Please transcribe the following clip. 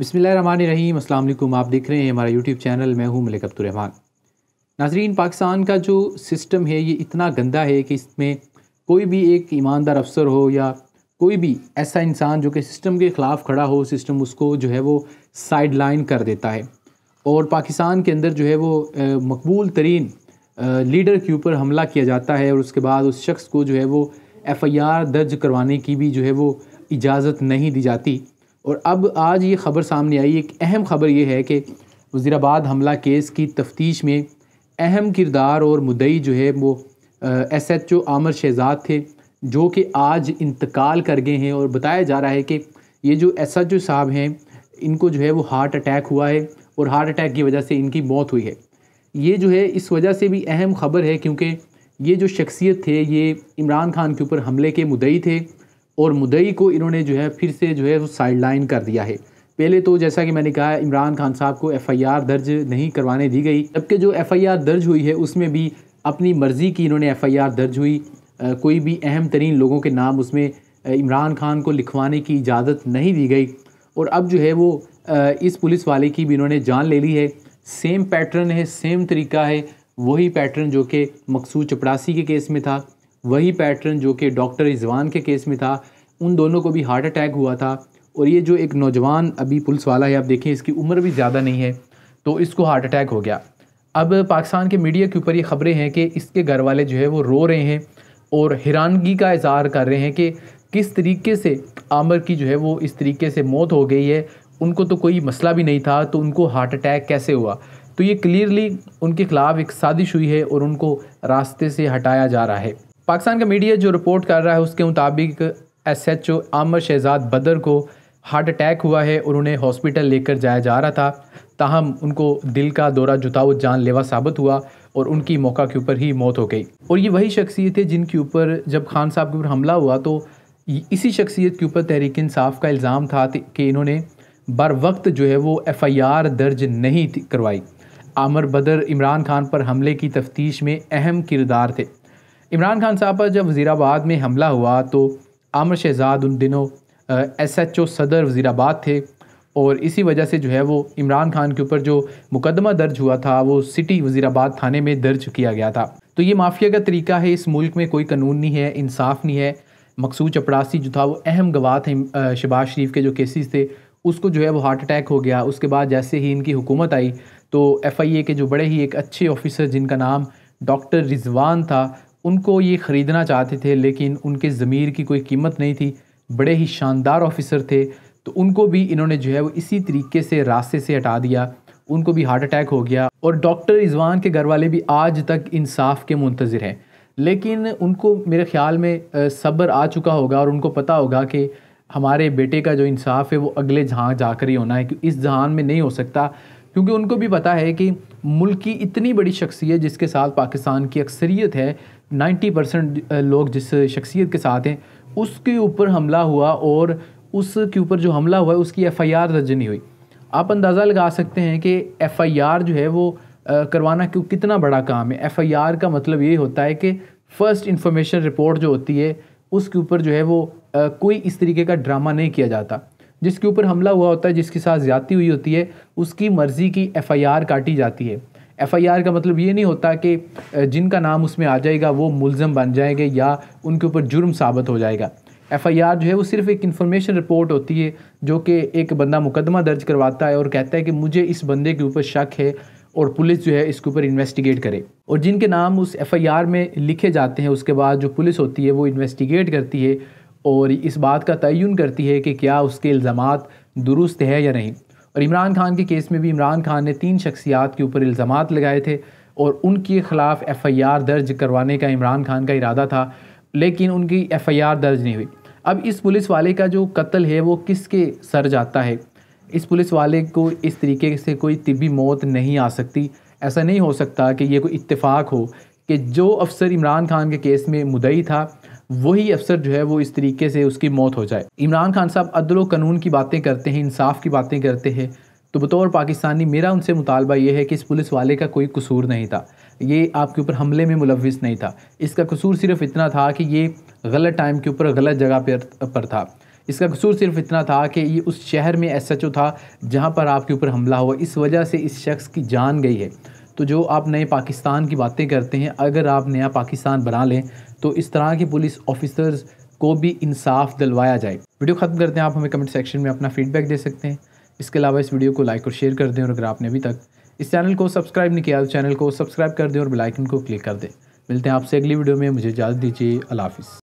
बिसमीम आप देख रहे हैं हमारा यूट्यूब चैनल मैं हूँ मलिक अब्दुलरहमान नाजरीन पाकिस्तान का जो सिस्टम है ये इतना गंदा है कि इसमें कोई भी एक ईमानदार अफसर हो या कोई भी ऐसा इंसान जो कि सिस्टम के ख़िलाफ़ खड़ा हो सिस्टम उसको जो है वो साइड लाइन कर देता है और पाकिस्तान के अंदर जो है वो मकबूल तरीन लीडर के ऊपर हमला किया जाता है और उसके बाद उस शख्स को जो है वो एफ़ आई आर दर्ज करवाने की भी जो है वो इजाज़त नहीं दी जाती और अब आज ये ख़बर सामने आई एक अहम ख़बर ये है कि वज़ीराबाद हमला केस की तफ्तीश में अहम किरदार और मुदई जो है वो एस एच ओ आमर शहजाद थे जो कि आज इंतकाल कर गए हैं और बताया जा रहा है कि ये जो एस एच ओ साहब हैं इनको जो है वो हार्ट अटैक हुआ है और हार्ट अटैक की वजह से इनकी मौत हुई है ये जो है इस वजह से भी अहम ख़बर है क्योंकि ये जो शख्सियत थे ये इमरान खान के ऊपर हमले के मुदई थे और मुदई को इन्होंने जो है फिर से जो है वो साइड लाइन कर दिया है पहले तो जैसा कि मैंने कहा इमरान खान साहब को एफआईआर दर्ज नहीं करवाने दी गई जबकि जो एफआईआर दर्ज हुई है उसमें भी अपनी मर्ज़ी की इन्होंने एफआईआर दर्ज हुई आ, कोई भी अहम तरीन लोगों के नाम उसमें इमरान खान को लिखवाने की इजाज़त नहीं दी गई और अब जो है वो आ, इस पुलिस वाले की भी इन्होंने जान ले ली है सेम पैटर्न है सेम तरीका है वही पैटर्न जो कि मकसूद चपरासी के केस में था वही पैटर्न जो कि डॉक्टर रिजवान के केस में था उन दोनों को भी हार्ट अटैक हुआ था और ये जो एक नौजवान अभी पुलिस वाला है आप देखें इसकी उम्र भी ज़्यादा नहीं है तो इसको हार्ट अटैक हो गया अब पाकिस्तान के मीडिया के ऊपर ये ख़बरें हैं कि इसके घर वाले जो है वो रो रहे हैं और हैरानगी का इजहार कर रहे हैं कि किस तरीके से आमर की जो है वो इस तरीके से मौत हो गई है उनको तो कोई मसला भी नहीं था तो उनको हार्ट अटैक कैसे हुआ तो ये क्लियरली उनके ख़िलाफ़ एक साजिश हुई है और उनको रास्ते से हटाया जा रहा है पाकिस्तान का मीडिया जो रिपोर्ट कर रहा है उसके मुताबिक एस एच ओ आमर शहजाद बदर को हार्ट अटैक हुआ है और उन्हें हॉस्पिटल लेकर जाया जा रहा था ताहम उनको दिल का दौरा जुता जानलेवा साबित हुआ और उनकी मौका के ऊपर ही मौत हो गई और ये वही शख्सियत है जिनके ऊपर जब खान साहब के ऊपर हमला हुआ तो इसी शख्सियत के ऊपर तहरीक इंसाफ का इल्ज़ाम था कि इन्होंने बर वक्त जो है वो एफ़ आई आर दर्ज नहीं करवाई आमर बदर इमरान खान पर हमले की तफ्तीश में अहम किरदार थे इमरान खान साहब पर जब वज़ीराबाद में हमला हुआ तो आमर शहजाद उन दिनों एस एच ओ सदर वज़ीराबाद थे और इसी वजह से जो है वो इमरान खान के ऊपर जो मुकदमा दर्ज हुआ था वो सिटी वज़ीराबाद थाने में दर्ज किया गया था तो ये माफिया का तरीका है इस मुल्क में कोई कानून नहीं है इंसाफ नहीं है मकसूद चपरासी जो था वो अहम गवाह थे शबाज शरीफ के जो केसेस थे उसको जो है वो हार्ट अटैक हो गया उसके बाद जैसे ही इनकी हुकूमत आई तो एफ़ आई ए के जो बड़े ही एक अच्छे ऑफिसर जिनका नाम डॉक्टर रिजवान था उनको ये ख़रीदना चाहते थे लेकिन उनके ज़मीर की कोई कीमत नहीं थी बड़े ही शानदार ऑफिसर थे तो उनको भी इन्होंने जो है वो इसी तरीके से रास्ते से हटा दिया उनको भी हार्ट अटैक हो गया और डॉक्टर रिजवान के घर वाले भी आज तक इंसाफ के मुंतज़र हैं लेकिन उनको मेरे ख्याल में सब्र आ चुका होगा और उनको पता होगा कि हमारे बेटे का जो इंसाफ है वो अगले जहाँ जाकर ही होना है कि इस जहान में नहीं हो सकता क्योंकि उनको भी पता है कि मुल्क की इतनी बड़ी शख्सियत जिसके साथ पाकिस्तान की अक्सरियत है नाइन्टी परसेंट लोग जिस शख्सियत के साथ हैं उसके ऊपर हमला हुआ और उसके ऊपर जो हमला हुआ उसकी एफ़ आई आर दर्ज नहीं हुई आप अंदाज़ा लगा सकते हैं कि एफ़ आई आर जो है वो करवाना क्यों कितना बड़ा काम है एफ़ आई आर का मतलब ये होता है कि फ़र्स्ट इन्फॉर्मेशन रिपोर्ट जो होती है उसके ऊपर जो है वो कोई इस तरीके का ड्रामा नहीं किया जाता जिसके ऊपर हमला हुआ होता है जिसके साथ ज़्यादती हुई होती है उसकी मर्ज़ी की एफ़ आई आर काटी जाती है एफआईआर का मतलब ये नहीं होता कि जिनका नाम उसमें आ जाएगा वो मुलम बन जाएंगे या उनके ऊपर जुर्म साबित हो जाएगा एफआईआर जो है वो सिर्फ एक इन्फॉर्मेशन रिपोर्ट होती है जो कि एक बंदा मुकदमा दर्ज करवाता है और कहता है कि मुझे इस बंदे के ऊपर शक है और पुलिस जो है इसके ऊपर इन्वेस्टिगेट करे और जिनके नाम उस एफआईआर में लिखे जाते हैं उसके बाद जो पुलिस होती है वो इन्वेस्टिगेट करती है और इस बात का तयन करती है कि क्या उसके इल्ज़ाम दुरुस्त है या नहीं और इमरान खान के केस में भी इमरान खान ने तीन शख्सियात के ऊपर इल्ज़ाम लगाए थे और उनके ख़िलाफ़ एफ़ आई आर दर्ज करवाने का इमरान खान का इरादा था लेकिन उनकी एफ़ आई आर दर्ज नहीं हुई अब इस पुलिस वाले का जो कत्ल है वो किसके सर जाता है इस पुलिस वाले को इस तरीके से कोई तिबी मौत नहीं आ सकती ऐसा नहीं हो सकता कि ये कोई इत्तेफाक हो कि जो अफसर इमरान खान के केस में मुदई था वही अफसर जो है वो इस तरीके से उसकी मौत हो जाए इमरान खान साहब अदल कानून की बातें करते हैं इंसाफ की बातें करते हैं तो बतौर पाकिस्तानी मेरा उनसे मुतालबा ये है कि इस पुलिस वाले का कोई कसूर नहीं था ये आपके ऊपर हमले में मुलविस नहीं था इसका कसूर सिर्फ इतना था कि ये गलत टाइम के ऊपर गलत जगह पर पर था इसका कसूर सिर्फ इतना था कि ये उस शहर में एस एच ओ था जहाँ पर आपके ऊपर हमला हुआ इस वजह से इस शख्स की जान गई है तो जो आप नए पाकिस्तान की बातें करते हैं अगर आप नया पाकिस्तान बना लें तो इस तरह के पुलिस ऑफिसर्स को भी इंसाफ दिलवाया जाए वीडियो ख़त्म करते हैं आप हमें कमेंट सेक्शन में अपना फीडबैक दे सकते हैं इसके अलावा इस वीडियो को लाइक और शेयर कर दें और अगर आपने अभी तक इस चैनल को सब्सक्राइब नहीं किया तो चैनल को सब्सक्राइब कर दें और बेलाइकन को क्लिक कर दें मिलते हैं आपसे अगली वीडियो में मुझे इजाज़त दीजिए अला हाफ़